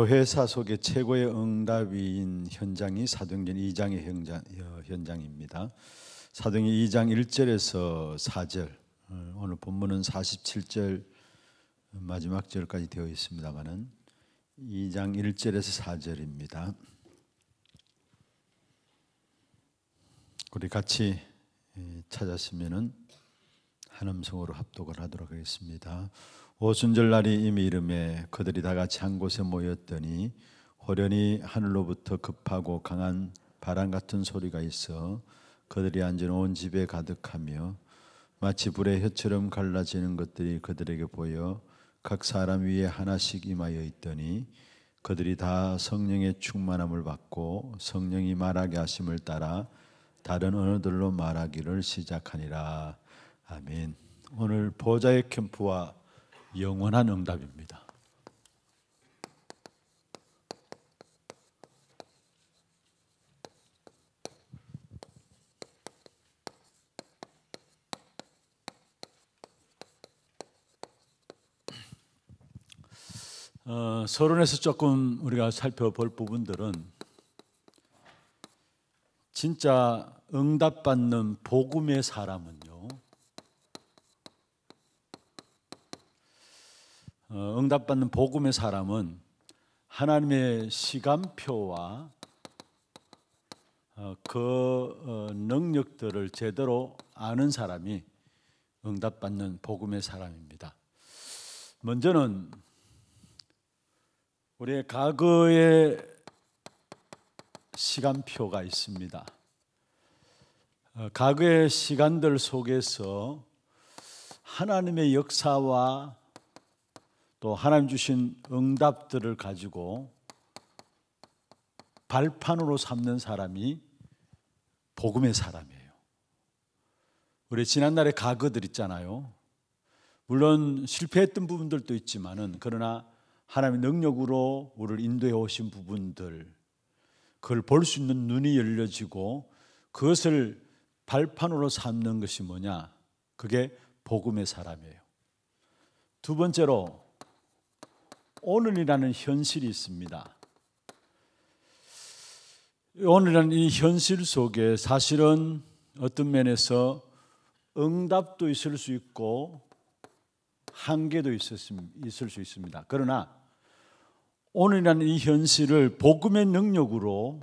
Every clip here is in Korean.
교회사 속의 최고의 응답인 현장이 사도행전 2장의 현장, 어, 현장입니다. 사도행전 2장 1절에서 4절 어, 오늘 본문은 47절 마지막 절까지 되어 있습니다만 2장 1절에서 4절입니다. 우리 같이 찾았으면 한음성으로 합독을 하도록 하겠습니다. 오순절날이 이미 이름에 그들이 다 같이 한 곳에 모였더니 호련히 하늘로부터 급하고 강한 바람 같은 소리가 있어 그들이 앉은 온 집에 가득하며 마치 불의 혀처럼 갈라지는 것들이 그들에게 보여 각 사람 위에 하나씩 임하여 있더니 그들이 다 성령의 충만함을 받고 성령이 말하게 하심을 따라 다른 언어들로 말하기를 시작하니라 아멘. 오늘 보좌의 캠프와 영원한 응답입니다. 어, 서론에서 조금 우리가 살펴볼 부분들은 진짜 응답받는 복음의 사람은요. 응답받는 복음의 사람은 하나님의 시간표와 어, 그 어, 능력들을 제대로 아는 사람이 응답받는 복음의 사람입니다. 먼저는 우리의 과거의 시간표가 있습니다. 어, 과거의 시간들 속에서 하나님의 역사와 또 하나님 주신 응답들을 가지고 발판으로 삼는 사람이 복음의 사람이에요. 우리 지난날의 가거들 있잖아요. 물론 실패했던 부분들도 있지만은 그러나 하나님의 능력으로 우리를 인도해 오신 부분들 그걸 볼 수 있는 눈이 열려지고 그것을 발판으로 삼는 것이 뭐냐? 그게 복음의 사람이에요. 두 번째로 오늘이라는 현실이 있습니다. 오늘이라는 이 현실 속에 사실은 어떤 면에서 응답도 있을 수 있고 한계도 있을 수 있습니다. 그러나 오늘이라는 이 현실을 복음의 능력으로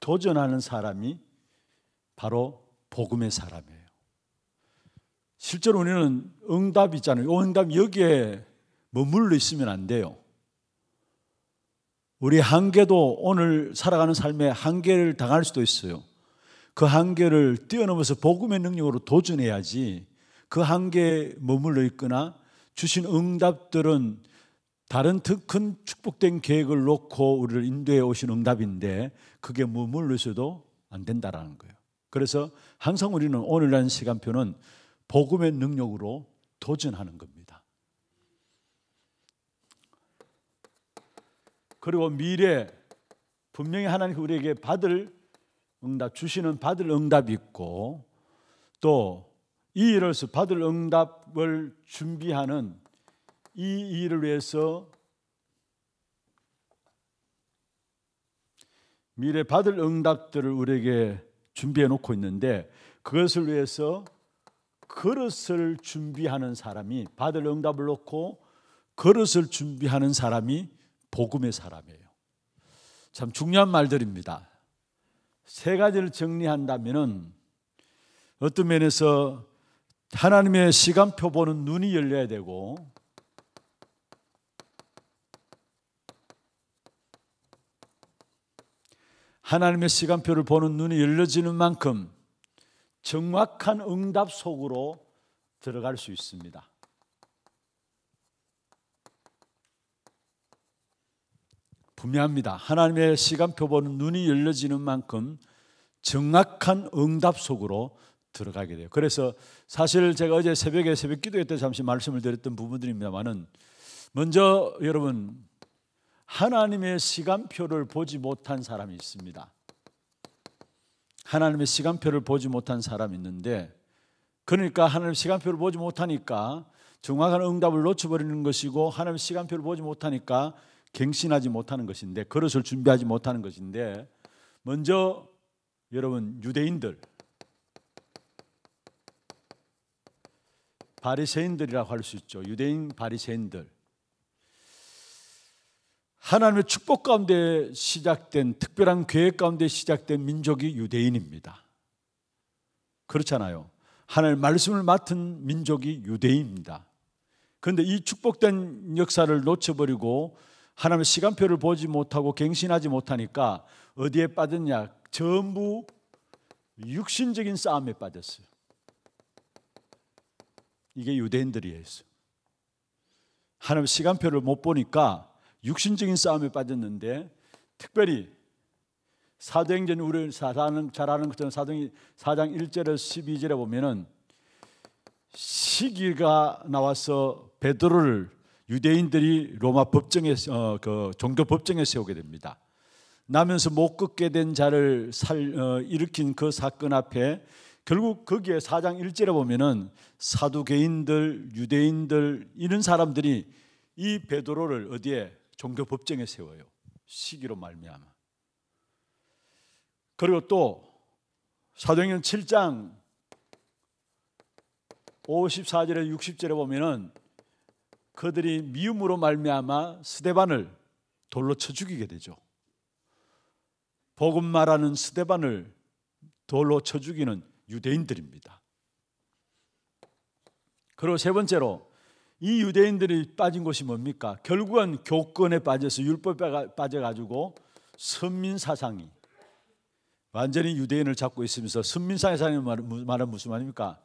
도전하는 사람이 바로 복음의 사람이에요. 실제로 우리는 응답이 있잖아요. 응답 여기에 머물러 있으면 안 돼요. 우리 한계도 오늘 살아가는 삶의 한계를 당할 수도 있어요. 그 한계를 뛰어넘어서 복음의 능력으로 도전해야지 그 한계에 머물러 있거나 주신 응답들은 다른 큰 축복된 계획을 놓고 우리를 인도해 오신 응답인데 그게 머물러 있어도 안 된다라는 거예요. 그래서 항상 우리는 오늘이라는 시간표는 복음의 능력으로 도전하는 겁니다. 그리고 미래 분명히 하나님 우리에게 받을 응답 주시는 받을 응답 있고 또 이 일을서 받을 응답을 준비하는 이 일을 위해서 미래 받을 응답들을 우리에게 준비해 놓고 있는데 그것을 위해서 그릇을 준비하는 사람이 받을 응답을 놓고 그릇을 준비하는 사람이 복음의 사람이에요. 참 중요한 말들입니다. 세 가지를 정리한다면은 어떤 면에서 하나님의 시간표 보는 눈이 열려야 되고 하나님의 시간표를 보는 눈이 열려지는 만큼 정확한 응답 속으로 들어갈 수 있습니다. 분명합니다. 하나님의 시간표보는 눈이 열려지는 만큼 정확한 응답 속으로 들어가게 돼요. 그래서 사실 제가 어제 새벽에 새벽 기도회 때 잠시 말씀을 드렸던 부분들입니다만은 먼저 여러분 하나님의 시간표를 보지 못한 사람이 있습니다. 하나님의 시간표를 보지 못한 사람이 있는데 그러니까 하나님의 시간표를 보지 못하니까 정확한 응답을 놓쳐버리는 것이고 하나님의 시간표를 보지 못하니까 갱신하지 못하는 것인데 그릇을 준비하지 못하는 것인데 먼저 여러분 유대인들 바리새인들이라고 할 수 있죠. 유대인 바리새인들 하나님의 축복 가운데 시작된 특별한 계획 가운데 시작된 민족이 유대인입니다. 그렇잖아요. 하나님의 말씀을 맡은 민족이 유대인입니다. 그런데 이 축복된 역사를 놓쳐버리고 하나님의 시간표를 보지 못하고 갱신하지 못하니까 어디에 빠졌냐? 전부 육신적인 싸움에 빠졌어요. 이게 유대인들이었어요. 하나님의 시간표를 못 보니까 육신적인 싸움에 빠졌는데 특별히 사도행전 우리를 사는 잘 아는 것처럼 사도행 4장 1절에서 12절에 보면은 시기가 나와서 베드로를 유대인들이 로마 법정에 어, 그 종교 법정에 세우게 됩니다. 나면서 못 걷게 된 자를 살, 어, 일으킨 그 사건 앞에 결국 거기에 사장 1절에 보면은 사두개인들, 유대인들 이런 사람들이 이 베드로를 어디에 종교 법정에 세워요. 시기로 말미암아. 그리고 또 사도행전 7장 54절에 60절에 보면은 그들이 미움으로 말미암아 스데반을 돌로 쳐 죽이게 되죠. 복음 말하는 스데반을 돌로 쳐 죽이는 유대인들입니다. 그리고 세 번째로 이 유대인들이 빠진 곳이 뭡니까? 결국은 교권에 빠져서 율법에 빠져가지고 선민 사상이 완전히 유대인을 잡고 있으면서 선민 사상이 말은 무슨 말입니까?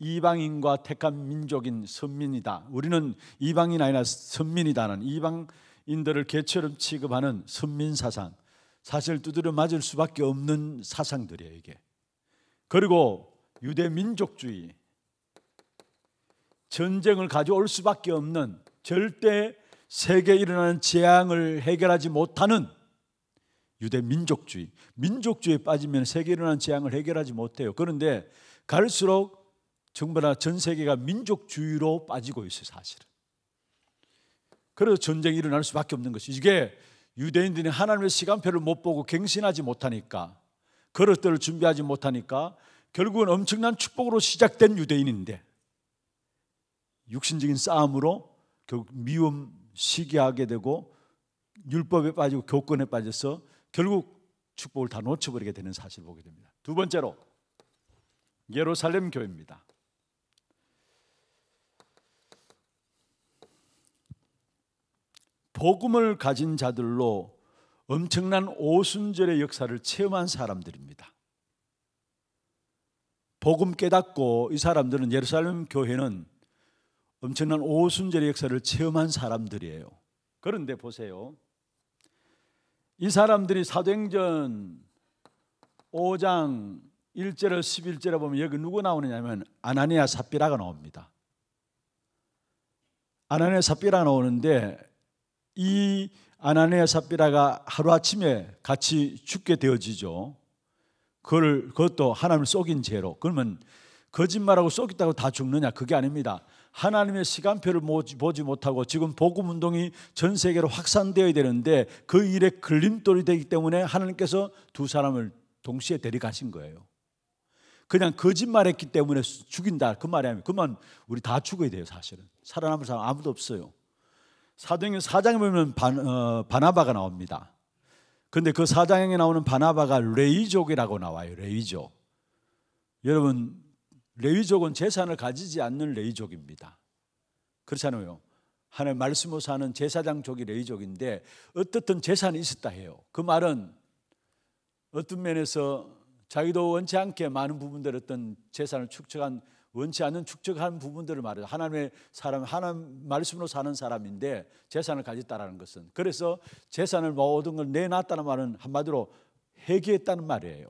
이방인과 택한 민족인 선민이다. 우리는 이방인 아니라 선민이다는 이방인들을 개처럼 취급하는 선민 사상. 사실 두드려 맞을 수밖에 없는 사상들이에요, 이게. 그리고 유대 민족주의. 전쟁을 가져올 수밖에 없는 절대 세계에 일어나는 재앙을 해결하지 못하는 유대 민족주의. 민족주의에 빠지면 세계에 일어나는 재앙을 해결하지 못해요. 그런데 갈수록 정부나 전 세계가 민족주의로 빠지고 있어요, 사실은. 그래서 전쟁이 일어날 수밖에 없는 것이 이게 유대인들이 하나님의 시간표를 못 보고 갱신하지 못하니까 그럴 때를 준비하지 못하니까 결국은 엄청난 축복으로 시작된 유대인인데 육신적인 싸움으로 결국 미움 시기하게 되고 율법에 빠지고 교권에 빠져서 결국 축복을 다 놓쳐버리게 되는 사실을 보게 됩니다. 두 번째로 예루살렘 교회입니다. 복음을 가진 자들로 엄청난 오순절의 역사를 체험한 사람들입니다. 복음 깨닫고 이 사람들은 예루살렘 교회는 엄청난 오순절의 역사를 체험한 사람들이에요. 그런데 보세요. 이 사람들이 사도행전 5장 1절을 11절에 보면 여기 누구 나오느냐면 아나니아 삽비라가 나옵니다. 아나니아 삽비라 나오는데 이 아나니아 삽비라가 하루아침에 같이 죽게 되어지죠. 그걸 그것도 하나님을 속인 죄로. 그러면 거짓말하고 속였다고 다 죽느냐? 그게 아닙니다. 하나님의 시간표를 보지 못하고 지금 복음 운동이 전 세계로 확산되어야 되는데 그 일에 걸림돌이 되기 때문에 하나님께서 두 사람을 동시에 데려가신 거예요. 그냥 거짓말했기 때문에 죽인다 그 말이 아니에요. 그만 우리 다 죽어야 돼요 사실은 살아남을 사람 아무도 없어요. 사도행전 사장에 보면 반, 어, 바나바가 나옵니다. 그런데그 사장에 나오는 바나바가 레이족이라고 나와요. 레이족. 여러분 레위족은 재산을 가지지 않는 레위족입니다. 그렇잖아요. 하나님 말씀으로 사는 제사장족이 레위족인데 어떻든 재산이 있었다 해요. 그 말은 어떤 면에서 자기도 원치 않게 많은 부분들 어떤 재산을 축적한 원치 않는 축적한 부분들을 말해요. 하나님의 사람, 하나님 말씀으로 사는 사람인데 재산을 가졌다라는 것은 그래서 재산을 모든 걸 내놨다는 말은 한마디로 회귀했다는 말이에요.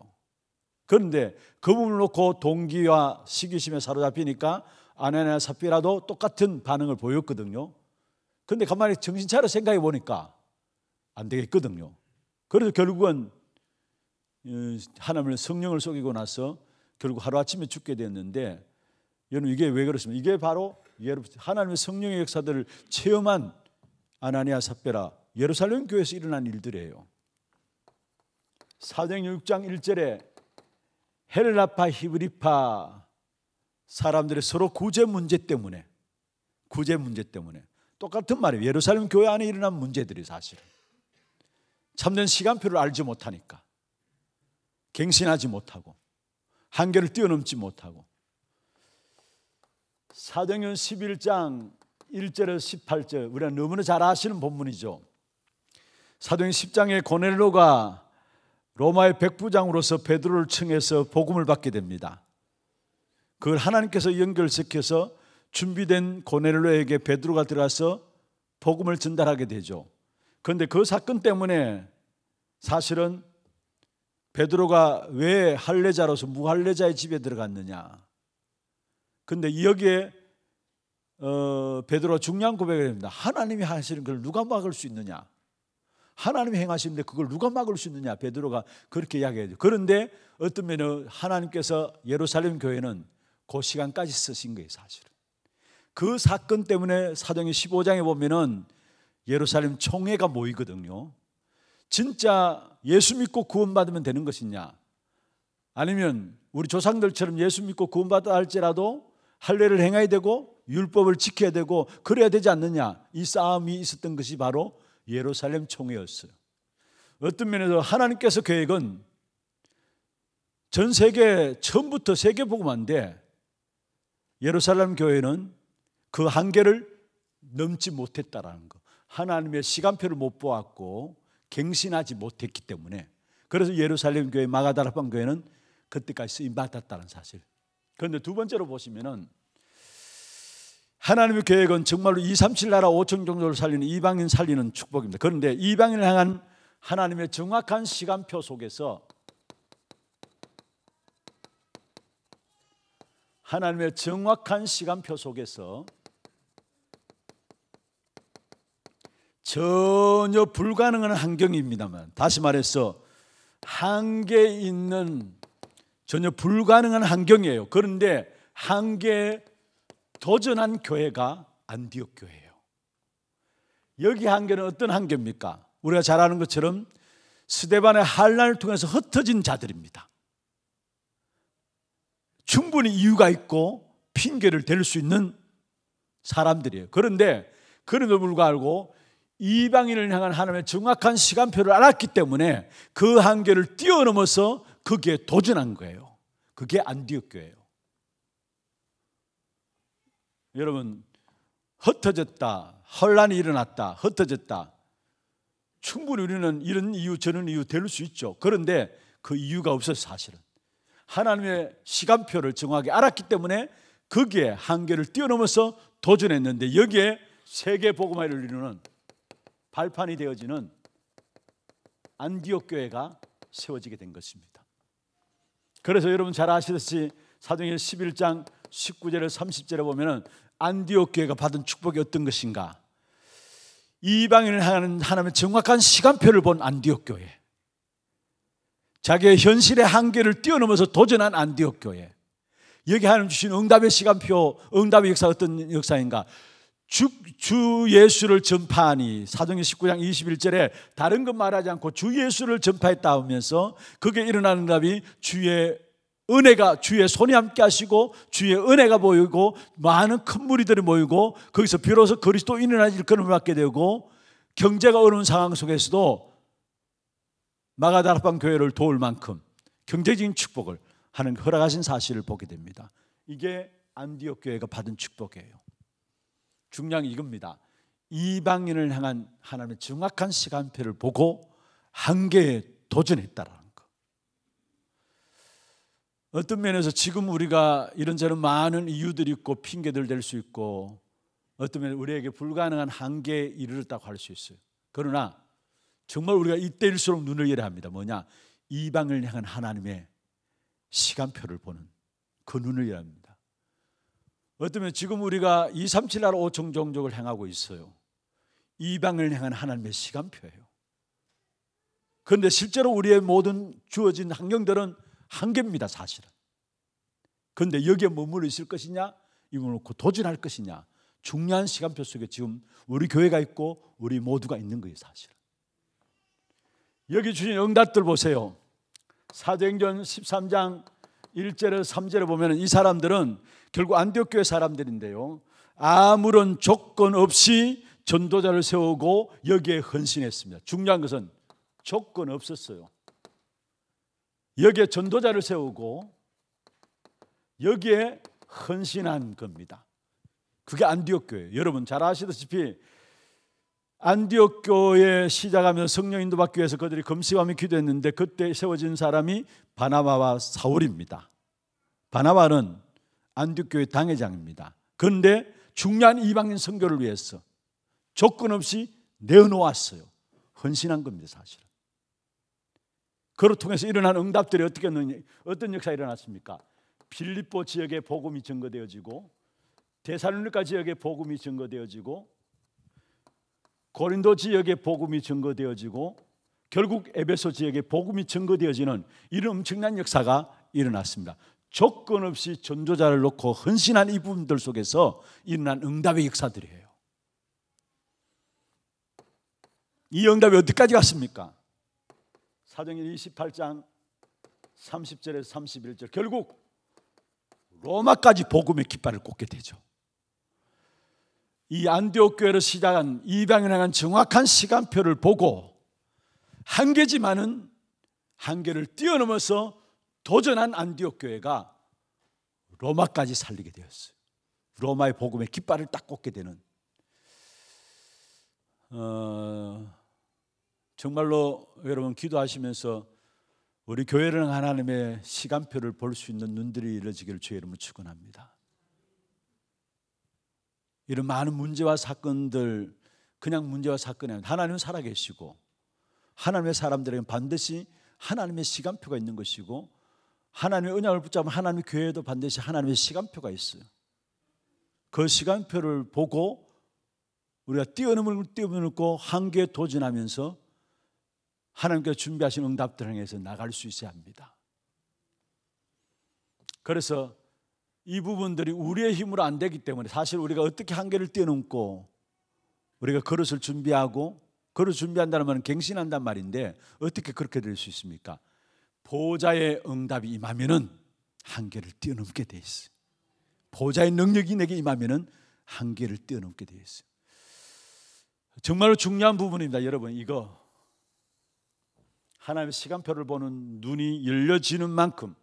그런데 그 부분을 놓고 동기와 시기심에 사로잡히니까 아내나 사피라도 똑같은 반응을 보였거든요. 근데 가만히 정신 차려 생각해 보니까 안 되겠거든요. 그래서 결국은 어, 하나님을 성령을 속이고 나서 결국 하루아침에 죽게 됐는데 여러분 이게 왜 그렇습니까? 이게 바로 하나님의 성령의 역사들을 체험한 아나니아 삽베라 예루살렘 교회에서 일어난 일들이에요. 사도 6장 1절에 헬라파 히브리파 사람들의 서로 구제 문제 때문에 구제 문제 때문에 똑같은 말이에요. 예루살렘 교회 안에 일어난 문제들이 사실은 참된 시간표를 알지 못하니까 갱신하지 못하고 한계를 뛰어넘지 못하고 사도행 11장 1절에서 18절 우리가 너무나 잘 아시는 본문이죠. 사도행 10장에 고넬로가 로마의 백부장으로서 베드로를 청해서 복음을 받게 됩니다. 그걸 하나님께서 연결시켜서 준비된 고넬로에게 베드로가 들어가서 복음을 전달하게 되죠. 그런데 그 사건 때문에 사실은 베드로가 왜 할례자로서 무할례자의 집에 들어갔느냐. 근데 여기에 어, 베드로가 중요한 고백을 합니다. 하나님이 하시는 걸 누가 막을 수 있느냐? 하나님이 행하시는데 그걸 누가 막을 수 있느냐 베드로가 그렇게 이야기해요. 그런데 어떤 면은 하나님께서 예루살렘 교회는 그 시간까지 쓰신 거예요 사실은. 그 사건 때문에 사정이 15장에 보면은 예루살렘 총회가 모이거든요. 진짜 예수 믿고 구원받으면 되는 것이냐? 아니면 우리 조상들처럼 예수 믿고 구원받아 할지라도 할례를 행해야 되고 율법을 지켜야 되고 그래야 되지 않느냐? 이 싸움이 있었던 것이 바로 예루살렘 총회였어요. 어떤 면에서 하나님께서 계획은 전 세계 처음부터 세계 복음한데 예루살렘 교회는 그 한계를 넘지 못했다라는 거. 하나님의 시간표를 못 보았고 갱신하지 못했기 때문에 그래서 예루살렘 교회 마가다라방 교회는 그때까지 쓰임 받았다는 사실. 그런데 두 번째로 보시면은 하나님의 계획은 정말로 2, 3, 7 나라 5천 종족을 살리는 이방인 살리는 축복입니다. 그런데 이방인을 향한 하나님의 정확한 시간표 속에서 하나님의 정확한 시간표 속에서 전혀 불가능한 환경입니다만 다시 말해서 한계 있는 전혀 불가능한 환경이에요. 그런데 한계 도전한 교회가 안디옥 교회예요. 여기 한계는 어떤 한계입니까? 우리가 잘 아는 것처럼 스데반의 한란을 통해서 흩어진 자들입니다. 충분히 이유가 있고 핑계를 댈 수 있는 사람들이에요. 그런데 그럼도 불구하고 이방인을 향한 하나님의 정확한 시간표를 알았기 때문에 그 한계를 뛰어넘어서 거기에 도전한 거예요. 그게 안디옥 교예요. 여러분 흩어졌다, 혼란이 일어났다, 흩어졌다. 충분히 우리는 이런 이유 저런 이유 될 수 있죠. 그런데 그 이유가 없어요 사실은. 하나님의 시간표를 정확히 알았기 때문에 거기에 한계를 뛰어넘어서 도전했는데 여기에 세계 복음화를 이루는 발판이 되어지는 안디옥 교회가 세워지게 된 것입니다. 그래서 여러분 잘 아시듯이 사도행전 11장 19절에서 30절에 보면 안디옥 교회가 받은 축복이 어떤 것인가? 이방인을 향하는 하나님의 정확한 시간표를 본 안디옥 교회. 자기의 현실의 한계를 뛰어넘어서 도전한 안디옥 교회. 여기 하나님 주신 응답의 시간표, 응답의 역사 어떤 역사인가? 주, 주 예수를 전파하니 사정의 19장 21절에 다른 것 말하지 않고 주 예수를 전파했다 하면서 그게 일어나는 답이 주의 은혜가 주의 손이 함께 하시고 주의 은혜가 보이고 많은 큰 무리들이 모이고 거기서 비로소 그리스도인이라는 일컬음을 받게 되고 경제가 어려운 상황 속에서도 마가다락방 교회를 도울 만큼 경제적인 축복을 하는 그 허락하신 사실을 보게 됩니다. 이게 안디옥 교회가 받은 축복이에요. 중량 이겁니다. 이방인을 향한 하나님의 정확한 시간표를 보고 한계에 도전했다라. 어떤 면에서 지금 우리가 이런저런 많은 이유들이 있고 핑계들 될 수 있고 어떤 면에서 우리에게 불가능한 한계에 이르렀다고 할 수 있어요. 그러나 정말 우리가 이때일수록 눈을 열어야 합니다. 뭐냐? 이방을 향한 하나님의 시간표를 보는 그 눈을 열어야 합니다. 어떤면에 지금 우리가 2, 3, 7, 8, 5 종종족을 행하고 있어요. 이방을 향한 하나님의 시간표예요. 그런데 실제로 우리의 모든 주어진 환경들은 한계입니다, 사실은. 그런데 여기에 머물러 있을 것이냐? 이걸 놓고 도전할 것이냐? 중요한 시간표 속에 지금 우리 교회가 있고 우리 모두가 있는 거예요, 사실은. 여기 주신 응답들 보세요. 사도행전 13장 1절에서 3절에 보면 이 사람들은 결국 안디옥교회 사람들인데요. 아무런 조건 없이 전도자를 세우고 여기에 헌신했습니다. 중요한 것은 조건 없었어요. 여기에 전도자를 세우고 여기에 헌신한 겁니다. 그게 안디옥 교예요. 여러분 잘 아시다시피 안디옥 교회 시작하면서 성령 인도받기 위해서 그들이 금식하며 기도했는데 그때 세워진 사람이 바나바와 사울입니다. 바나바는 안디옥 교회 당회장입니다. 그런데 중요한 이방인 선교를 위해서 조건 없이 내어놓았어요. 헌신한 겁니다, 사실 그를 통해서 일어난 응답들이 어떻게 어떤 역사 일어났습니까? 빌립보 지역에 복음이 증거되어지고 데살로니가 지역에 복음이 증거되어지고 고린도 지역에 복음이 증거되어지고 결국 에베소 지역에 복음이 증거되어지는 이런 엄청난 역사가 일어났습니다. 조건 없이 전조자를 놓고 헌신한 이분들 속에서 일어난 응답의 역사들이에요. 이 응답이 어디까지 갔습니까? 사정일 28장 30절에서 31절 결국 로마까지 복음의 깃발을 꽂게 되죠. 이 안디옥 교회를 시작한 이방에 향한 정확한 시간표를 보고 한계지만은 한계를 뛰어넘어서 도전한 안디옥 교회가 로마까지 살리게 되었어요. 로마의 복음의 깃발을 딱 꽂게 되는 어, 정말로 여러분 기도하시면서 우리 교회는 하나님의 시간표를 볼 수 있는 눈들이 이루어지기를 주의 이름으로 축원합니다. 이런 많은 문제와 사건들 그냥 문제와 사건이 아니라 하나님은 살아계시고 하나님의 사람들에게는 반드시 하나님의 시간표가 있는 것이고 하나님의 언약을 붙잡은 하나님의 교회에도 반드시 하나님의 시간표가 있어요. 그 시간표를 보고 우리가 뛰어넘을 뛰어넘고 한계에 도전하면서 하나님께서 준비하신 응답들 향해서 나갈 수 있어야 합니다. 그래서 이 부분들이 우리의 힘으로 안 되기 때문에 사실 우리가 어떻게 한계를 뛰어넘고 우리가 그릇을 준비하고 그릇 준비한다는 말은 갱신한단 말인데 어떻게 그렇게 될 수 있습니까? 보좌의 응답이 임하면은 한계를 뛰어넘게 돼 있어요. 보좌의 능력이 내게 임하면은 한계를 뛰어넘게 돼있어 정말로 중요한 부분입니다, 여러분. 이거 하나님의 시간표를 보는 눈이 열려지는 만큼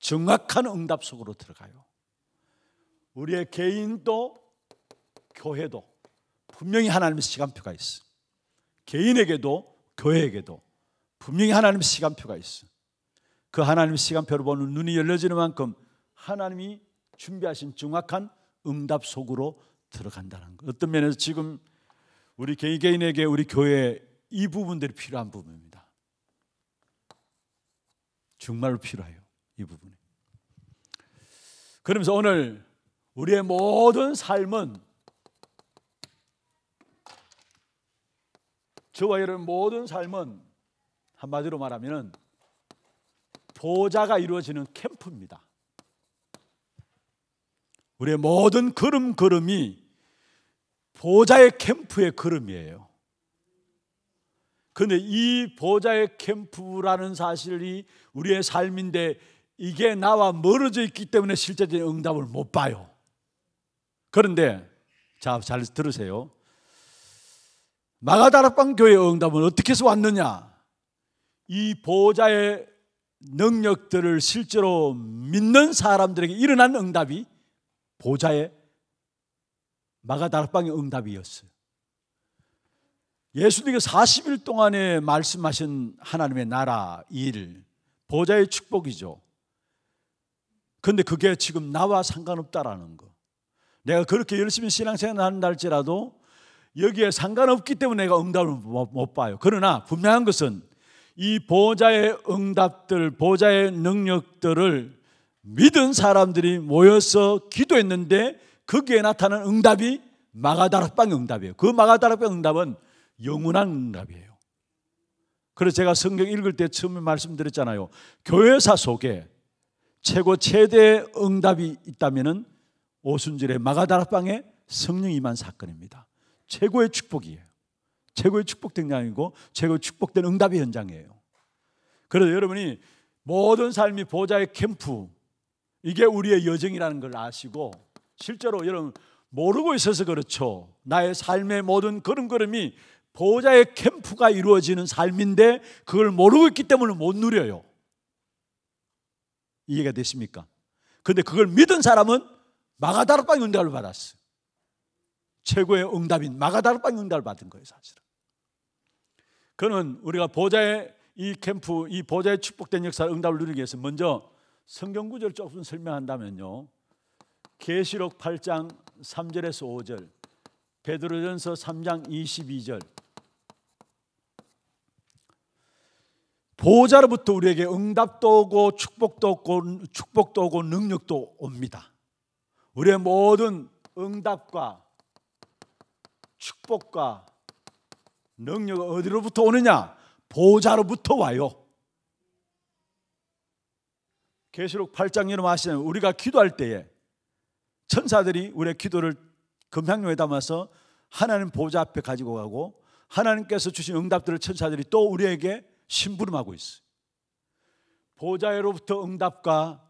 정확한 응답 속으로 들어가요. 우리의 개인도 교회도 분명히 하나님의 시간표가 있어. 개인에게도 교회에게도 분명히 하나님의 시간표가 있어. 그 하나님의 시간표를 보는 눈이 열려지는 만큼 하나님이 준비하신 정확한 응답 속으로 들어간다는 것. 어떤 면에서 지금 우리 개인 개인에게 우리 교회 이 부분들이 필요한 부분입니다. 정말로 필요해요. 이 부분에. 그러면서 오늘 우리의 모든 삶은 저와 여러분 모든 삶은 한마디로 말하면 보좌가 이루어지는 캠프입니다. 우리의 모든 걸음걸음이 보좌의 캠프의 걸음이에요. 그런데이 보좌의 캠프라는 사실이 우리의 삶인데 이게 나와 멀어져 있기 때문에 실제적인 응답을 못 봐요. 그런데 자, 잘 들으세요. 마가다락방 교회의 응답은 어떻게 해서 왔느냐? 이 보좌의 능력들을 실제로 믿는 사람들에게 일어난 응답이 보좌의 마가다락방의 응답이었어요. 예수님께서 40일 동안에 말씀하신 하나님의 나라 일 보좌의 축복이죠. 근데 그게 지금 나와 상관없다라는 거. 내가 그렇게 열심히 신앙생활 한다 할지라도 여기에 상관없기 때문에 내가 응답을 못 봐요. 그러나 분명한 것은 이 보좌의 응답들, 보좌의 능력들을 믿은 사람들이 모여서 기도했는데 거기에 나타난 응답이 마가다락방 응답이에요. 그마가다락방 응답은 영원한 응답이에요. 그래서 제가 성경 읽을 때 처음에 말씀드렸잖아요. 교회사 속에 최고 최대의 응답이 있다면 오순절의 마가다락방의 성령 임한 사건입니다. 최고의 축복이에요. 최고의 축복된 양이고 최고의 축복된 응답의 현장이에요. 그래서 여러분이 모든 삶이 보좌의 캠프 이게 우리의 여정이라는 걸 아시고 실제로 여러분 모르고 있어서 그렇죠. 나의 삶의 모든 걸음걸음이 보호자의 캠프가 이루어지는 삶인데 그걸 모르고 있기 때문에 못 누려요. 이해가 되십니까? 근데 그걸 믿은 사람은 마가다락방 응답을 받았어요. 최고의 응답인 마가다락방 응답을 받은 거예요, 사실은. 그는 우리가 보호의이 캠프, 이보호의 축복된 역사 응답을 누리기 위해서 먼저 성경 구절 조금 설명한다면요. 계시록 8장 3절에서 5절, 베드로전서 3장 22절, 보호자로부터 우리에게 응답도 오고 축복도 오고 축복도 오고 능력도 옵니다. 우리의 모든 응답과 축복과 능력은 어디로부터 오느냐? 보호자로부터 와요. 계시록 8장 여러분 아시는 우리가 기도할 때에 천사들이 우리의 기도를 금향로에 담아서 하나님 보좌 앞에 가지고 가고 하나님께서 주신 응답들을 천사들이 또 우리에게 심부름하고 있어요. 보좌로부터 응답과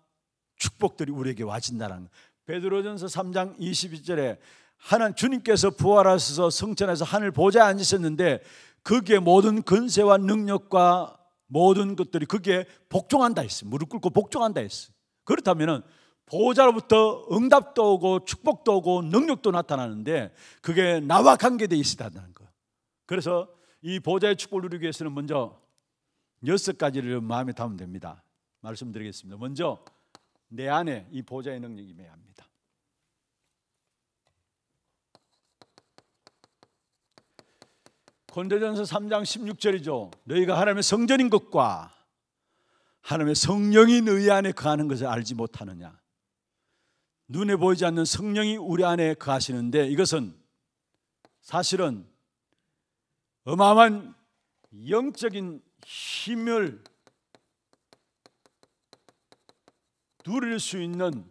축복들이 우리에게 와진다는 베드로전서 3장 22절에 하나님 주님께서 부활하셔서 성천에서 하늘 보좌에 앉으셨는데 거기 모든 근세와 능력과 모든 것들이 거기 복종한다 했어요. 무릎 꿇고 복종한다 했어요. 그렇다면은 보호로부터 응답도 오고 축복도 오고 능력도 나타나는데 그게 나와 관계되어 있다는 거. 그래서 이보호의 축복을 누리기 위해서는 먼저 여섯 가지를 마음에 담으면 됩니다. 말씀드리겠습니다. 먼저 내 안에 이 보좌의 능력이 임야 합니다. 고린전서 3장 16절이죠. 너희가 하나님의 성전인 것과 하나님의 성령이 너희 안에 거하는 것을 알지 못하느냐. 눈에 보이지 않는 성령이 우리 안에 거하시는데 이것은 사실은 어마어마한 영적인 힘을 누릴 수 있는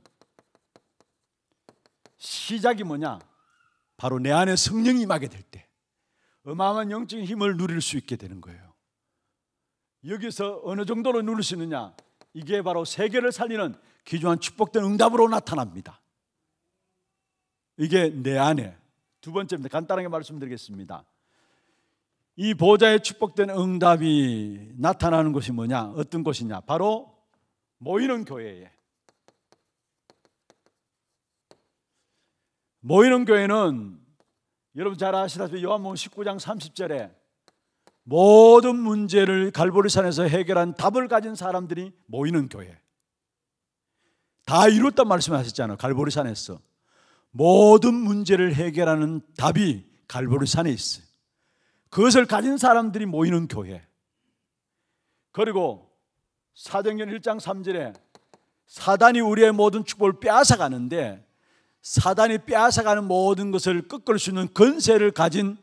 시작이 뭐냐? 바로 내 안에 성령이 임하게 될 때, 어마어마한 영적인 힘을 누릴 수 있게 되는 거예요. 여기서 어느 정도로 누릴 수 있느냐? 이게 바로 세계를 살리는 기조한 축복된 응답으로 나타납니다. 이게 내 안에 두 번째입니다. 간단하게 말씀드리겠습니다. 이 보좌에 축복된 응답이 나타나는 곳이 뭐냐? 어떤 곳이냐? 바로 모이는 교회에. 모이는 교회는 여러분 잘 아시다시피 요한복음 19장 30절에 모든 문제를 갈보리산에서 해결한 답을 가진 사람들이 모이는 교회. 다 이뤘단 말씀하셨잖아요. 갈보리산에서. 모든 문제를 해결하는 답이 갈보리산에 있어요. 그것을 가진 사람들이 모이는 교회. 그리고 사도행전 1장 3절에 사단이 우리의 모든 축복을 빼앗아 가는데 사단이 빼앗아 가는 모든 것을 꺾을 수 있는 근세를 가진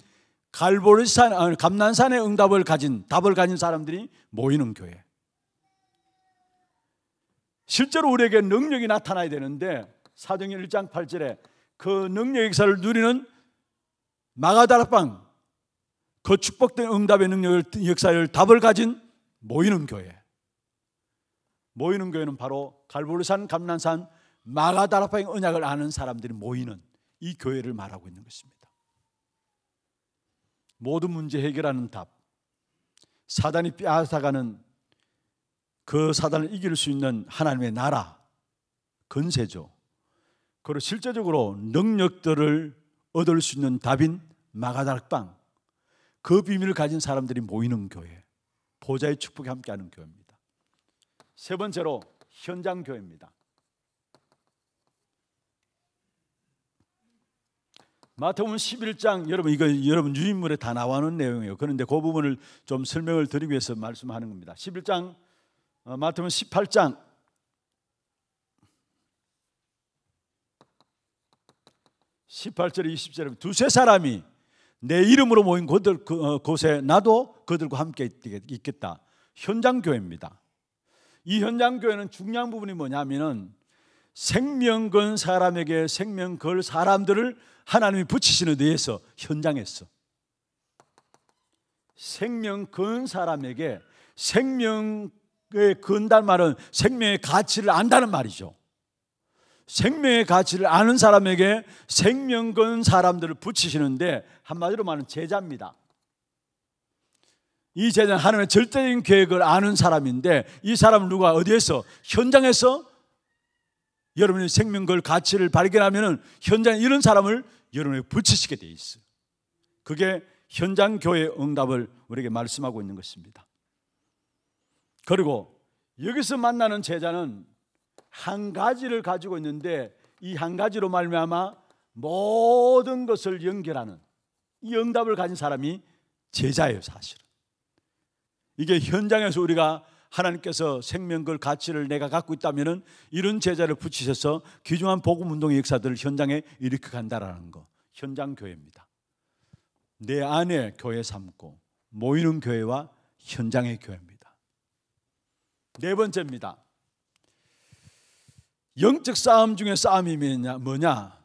갈보리산 아, 감난산의 응답을 가진 답을 가진 사람들이 모이는 교회. 실제로 우리에게 능력이 나타나야 되는데 사도행전 1장 8절에 그 능력의 역사를 누리는 마가다락방 그 축복된 응답의 능력을 역사를 답을 가진 모이는 교회. 모이는 교회는 바로 갈보리산, 감난산, 마가다라파의 언약을 아는 사람들이 모이는 이 교회를 말하고 있는 것입니다. 모든 문제 해결하는 답. 사단이 빼앗아가는 그 사단을 이길 수 있는 하나님의 나라 근세죠. 그리고 실제적으로 능력들을 얻을 수 있는 답인 마가다락방 그 비밀을 가진 사람들이 모이는 교회. 보좌의 축복이 함께하는 교회입니다. 세 번째로 현장 교회입니다. 마태복음 11장 여러분 이거 여러분 유인물에 다 나와는 내용이에요. 그런데 그 부분을 좀 설명을 드리기 위해서 말씀하는 겁니다. 11장 어, 마태복음 18장 18절에 20절에 두세 사람이 내 이름으로 모인 그들 그, 어, 곳에 나도 그들과 함께 있겠다. 현장 교회입니다. 이 현장 교회는 중요한 부분이 뭐냐면은 생명 건 사람에게 생명 걸 사람들을 하나님이 붙이시는 데에서 현장에서 생명 건 사람에게 생명의 건단 말은 생명의 가치를 안다는 말이죠. 생명의 가치를 아는 사람에게 생명 건 사람들을 붙이시는데 한마디로 말하면 제자입니다. 이 제자는 하나님의 절대적인 계획을 아는 사람인데 이 사람은 누가 어디에서 현장에서 여러분의 생명 걸 가치를 발견하면 현장에 이런 사람을 여러분에 붙이시게 돼 있어요. 그게 현장 교회 응답을 우리에게 말씀하고 있는 것입니다. 그리고 여기서 만나는 제자는 한 가지를 가지고 있는데 이 한 가지로 말미암아 모든 것을 연결하는 이 응답을 가진 사람이 제자예요, 사실은. 이게 현장에서 우리가 하나님께서 생명글 그 가치를 내가 갖고 있다면 이런 제자를 붙이셔서 귀중한 복음 운동의 역사들을 현장에 일으켜 간다라는 거. 현장 교회입니다. 내 안에 교회 삼고 모이는 교회와 현장의 교회입니다. 네 번째입니다. 영적 싸움 중에 싸움이 뭐냐? 뭐냐?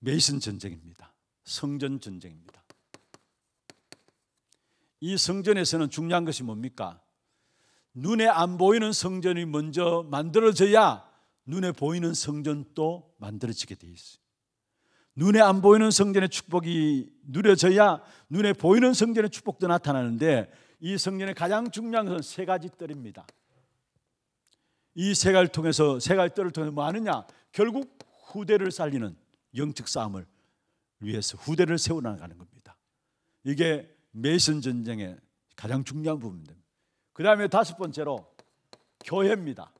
메이슨 전쟁입니다. 성전 전쟁입니다. 이 성전에서는 중요한 것이 뭡니까? 눈에 안 보이는 성전이 먼저 만들어져야 눈에 보이는 성전도 만들어지게 돼 있어요. 눈에 안 보이는 성전의 축복이 누려져야 눈에 보이는 성전의 축복도 나타나는데 이 성전의 가장 중요한 것은 세 가지 뜰입니다. 이 세갈을 통해서 세갈대를 통해서 뭐 하느냐? 결국 후대를 살리는 영적 싸움을 위해서 후대를 세워나가는 겁니다. 이게 메이 전쟁의 가장 중요한 부분입니다. 그 다음에 다섯 번째로 교회입니다.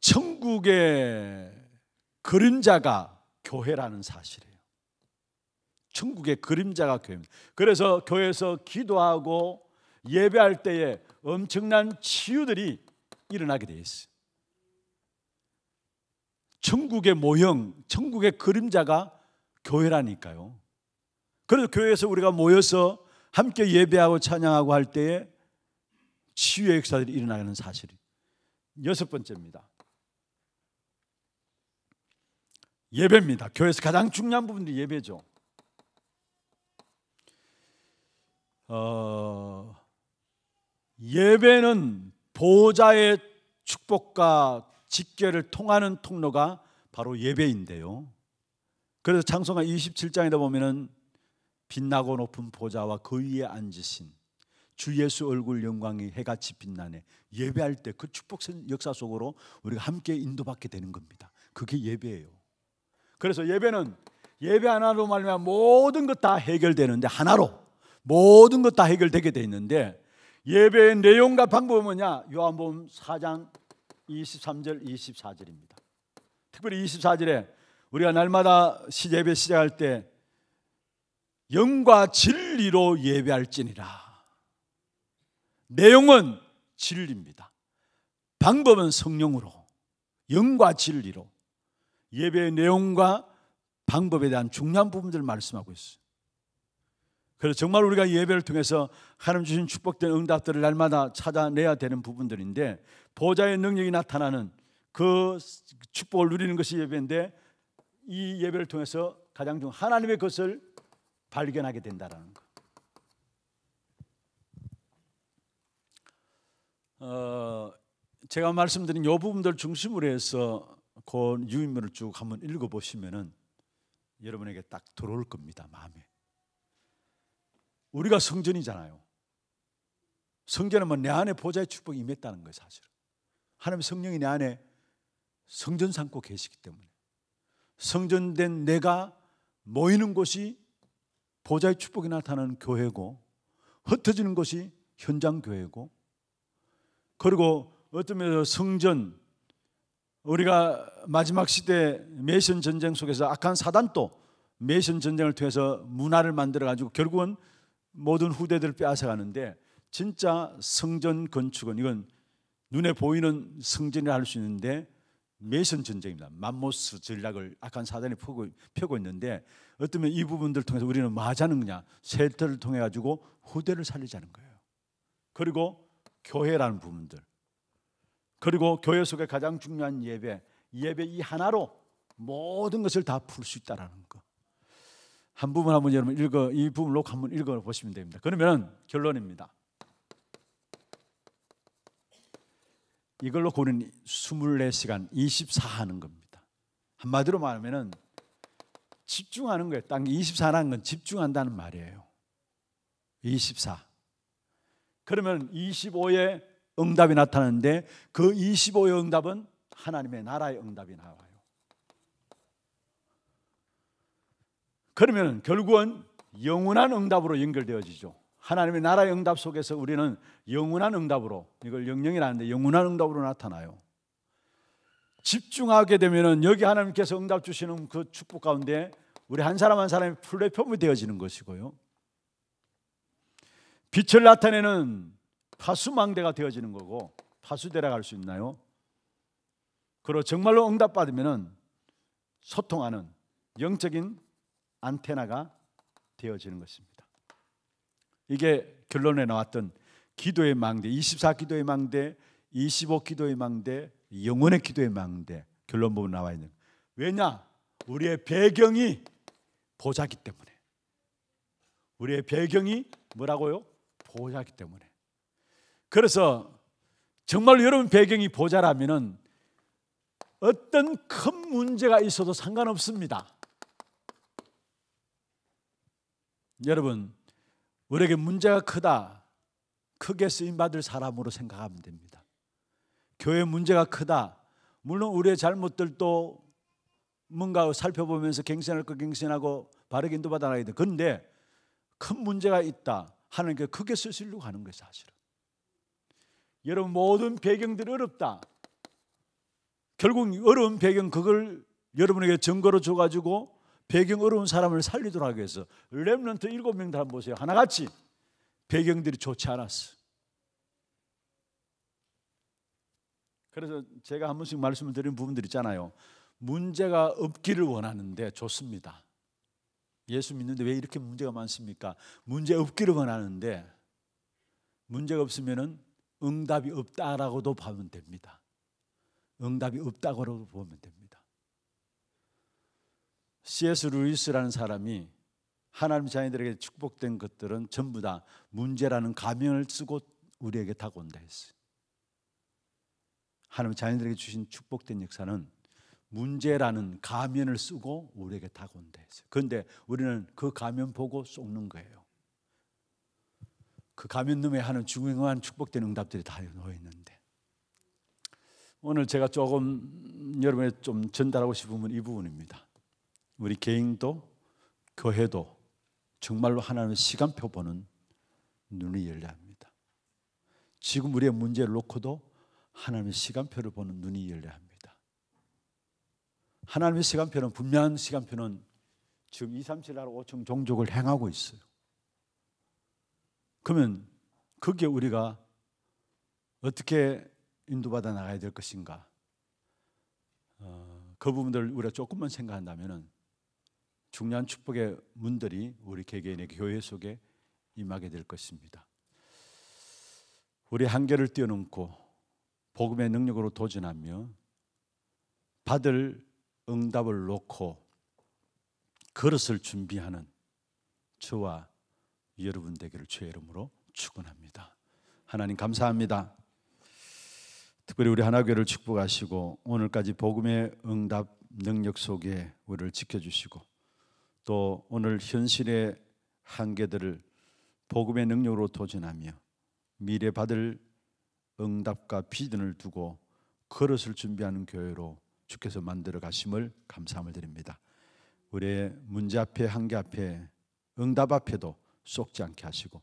천국의 그림자가 교회라는 사실이에요. 천국의 그림자가 교회입니다. 그래서 교회에서 기도하고 예배할 때에 엄청난 치유들이 일어나게 되어 있어요. 천국의 모형, 천국의 그림자가 교회라니까요. 그래서 교회에서 우리가 모여서 함께 예배하고 찬양하고 할 때에 치유의 역사들이 일어나는 사실이 여섯 번째입니다. 예배입니다. 교회에서 가장 중요한 부분이 예배죠. 어, 예배는 보호자의 축복과 직계를 통하는 통로가 바로 예배인데요. 그래서 창성하 27장에다 보면은 빛나고 높은 보좌와 그 위에 앉으신 주 예수 얼굴 영광이 해같이 빛나네. 예배할 때 그 축복 역사 속으로 우리가 함께 인도받게 되는 겁니다. 그게 예배예요. 그래서 예배는 예배 하나로 말면 모든 것 다 해결되는데 하나로 모든 것 다 해결되게 돼 있는데 예배의 내용과 방법은 뭐냐? 요한복음 4장 23절 24절입니다. 특별히 24절에 우리가 날마다 예배 시작할 때 영과 진리로 예배할지니라. 내용은 진리입니다. 방법은 성령으로 영과 진리로 예배의 내용과 방법에 대한 중요한 부분들을 말씀하고 있어요. 그래서 정말 우리가 예배를 통해서 하나님 주신 축복된 응답들을 날마다 찾아내야 되는 부분들인데 보좌의 능력이 나타나는 그 축복을 누리는 것이 예배인데 이 예배를 통해서 가장 중 하나님의 것을 발견하게 된다라는 것. 어, 제가 말씀드린 요 부분들 중심으로 해서 그 유인물을 쭉 한번 읽어보시면은 여러분에게 딱 들어올 겁니다 마음에. 우리가 성전이잖아요. 성전은 뭐 내 안에 보좌의 축복이 임했다는 거예요, 사실은. 하나님 성령이 내 안에 성전 삼고 계시기 때문에 성전된 내가 모이는 곳이 보좌의 축복이 나타나는 교회고 흩어지는 곳이 현장 교회고 그리고 어떤 면에서 성전 우리가 마지막 시대 메이슨 전쟁 속에서 악한 사단 도 메이슨 전쟁을 통해서 문화를 만들어 가지고 결국은 모든 후대들을 빼앗아가는데 진짜 성전 건축은 이건 눈에 보이는 성전이라 할 수 있는데 메선 전쟁입니다. 맘모스 전략을 악한 사단이 펴고, 펴고 있는데 어쩌면 이 부분들 통해서 우리는 뭐자는 거냐 셀터를 통해 가지고 후대를 살리자는 거예요. 그리고 교회라는 부분들 그리고 교회 속에 가장 중요한 예배 예배 이 하나로 모든 것을 다 풀 수 있다라는 거한 부분 한번 여러분 읽어 이 부분로 한번 읽어 보시면 됩니다. 그러면 결론입니다. 이걸로 고는 24시간 24 하는 겁니다. 한마디로 말하면은 집중하는 거예요. 딱 24라는 건 집중한다는 말이에요. 24. 그러면 25의 응답이 나타나는데 그 25의 응답은 하나님의 나라의 응답이 나와요. 그러면 결국은 영원한 응답으로 연결되어지죠. 하나님의 나라의 응답 속에서 우리는 영원한 응답으로 이걸 영영이라는데 영원한 응답으로 나타나요. 집중하게 되면은 여기 하나님께서 응답 주시는 그 축복 가운데 우리 한 사람 한 사람이 플랫폼이 되어지는 것이고요. 빛을 나타내는 파수망대가 되어지는 거고 파수대라 갈 수 있나요? 그리고 정말로 응답받으면은 소통하는 영적인 안테나가 되어지는 것입니다. 이게 결론에 나왔던 기도의 망대, 24 기도의 망대, 25 기도의 망대, 영혼의 기도의 망대 결론 부분 나와 있는. 왜냐? 우리의 배경이 보자기 때문에. 우리의 배경이 뭐라고요? 보자기 때문에. 그래서 정말 여러분 배경이 보자라면은 어떤 큰 문제가 있어도 상관없습니다. 여러분, 우리에게 문제가 크다. 크게 쓰임 받을 사람으로 생각하면 됩니다. 교회 문제가 크다. 물론 우리의 잘못들도 뭔가 살펴보면서 갱신할 거 갱신하고 바르게 인도받아 나가야 돼. 그런데 큰 문제가 있다 하는 게 크게 쓰시려고 하는 거예요, 사실은. 여러분 모든 배경들이 어렵다. 결국 어려운 배경 그걸 여러분에게 증거로 줘가지고 배경 어려운 사람을 살리도록 하기 위해서 렘런트 일곱 명다 한번 보세요. 하나같이 배경들이 좋지 않았어. 그래서 제가 한 번씩 말씀을 드린 부분들 있잖아요. 문제가 없기를 원하는데 좋습니다. 예수 믿는데 왜 이렇게 문제가 많습니까? 문제 없기를 원하는데 문제가 없으면은 응답이 없다라고도 보면 됩니다. 응답이 없다고도 보면 됩니다. C.S. 루이스라는 사람이 하나님 자녀들에게 축복된 것들은 전부 다 문제라는 가면을 쓰고 우리에게 다가온다 했어요. 하나님 자녀들에게 주신 축복된 역사는 문제라는 가면을 쓰고 우리에게 다가온다 했어요. 그런데 우리는 그 가면 보고 쏟는 거예요. 그 가면 놈에 하는 중요한 축복된 응답들이 다 놓여 있는데 오늘 제가 조금 여러분에 좀 전달하고 싶은 이 부분입니다. 우리 개인도 교회도 정말로 하나님의 시간표 보는 눈이 열려야 합니다. 지금 우리의 문제를 놓고도 하나님의 시간표를 보는 눈이 열려야 합니다. 하나님의 시간표는 분명한 시간표는 지금 2, 3, 7, 8, 5층 종족을 행하고 있어요. 그러면 그게 우리가 어떻게 인도받아 나가야 될 것인가? 어, 그 부분들 우리가 조금만 생각한다면은 중요한 축복의 문들이 우리 개개인의 교회 속에 임하게 될 것입니다. 우리 한계를 뛰어넘고 복음의 능력으로 도전하며 받을 응답을 놓고 그릇을 준비하는 저와 여러분 되기를 주의 이름으로 축원합니다. 하나님 감사합니다. 특별히 우리 하나교회를 축복하시고 오늘까지 복음의 응답 능력 속에 우리를 지켜주시고 또 오늘 현실의 한계들을 복음의 능력으로 도전하며 미래 받을 응답과 비전을 두고 그릇을 준비하는 교회로 주께서 만들어 가심을 감사함을 드립니다. 우리의 문제 앞에 한계 앞에 응답 앞에도 쏟지 않게 하시고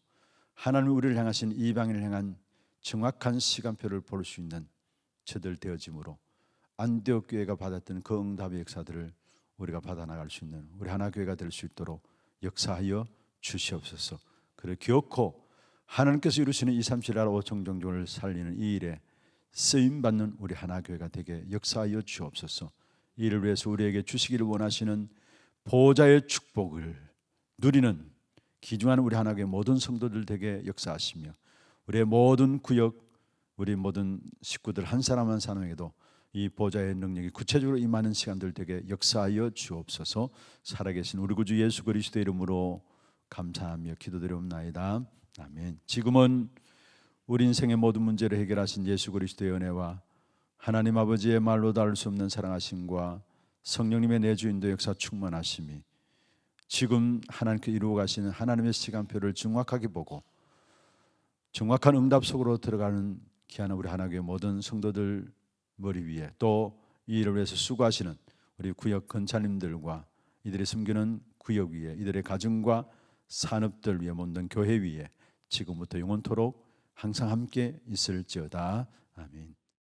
하나님 우리를 향하신 이방인을 향한 정확한 시간표를 볼 수 있는 저들 되어짐으로 안디옥 교회가 받았던 그 응답의 역사들을 우리가 받아나갈 수 있는 우리 하나교회가 될 수 있도록 역사하여 주시옵소서. 그래 기억코 하나님께서 이루시는 2, 3, 7나라 5천 종족을 살리는 이 일에 쓰임받는 우리 하나교회가 되게 역사하여 주옵소서. 이를 위해서 우리에게 주시기를 원하시는 보호자의 축복을 누리는 기중한 우리 하나교회 모든 성도들 되게 역사하시며 우리의 모든 구역, 우리 모든 식구들 한 사람 한 사람에게도 이 보좌의 능력이 구체적으로 임하는 시간들 되게 역사하여 주옵소서. 살아계신 우리 구주 예수 그리스도 이름으로 감사하며 기도드리옵나이다. 아멘. 지금은 우리 인생의 모든 문제를 해결하신 예수 그리스도의 은혜와 하나님 아버지의 말로 닿을 수 없는 사랑하심과 성령님의 내주인도 역사 충만하심이 지금 하나님께 이루어 가시는 하나님의 시간표를 정확하게 보고 정확한 응답 속으로 들어가는 귀한 우리 하나님의 모든 성도들 머리 위에 또이 일을 위해서 수고하시는 우리 구역 근찰님들과 이들이 숨기는 구역 위에 이들의 가정과 산업들 위에 모든 교회 위에 지금부터 영원토록 항상 함께 있을지어다 아멘.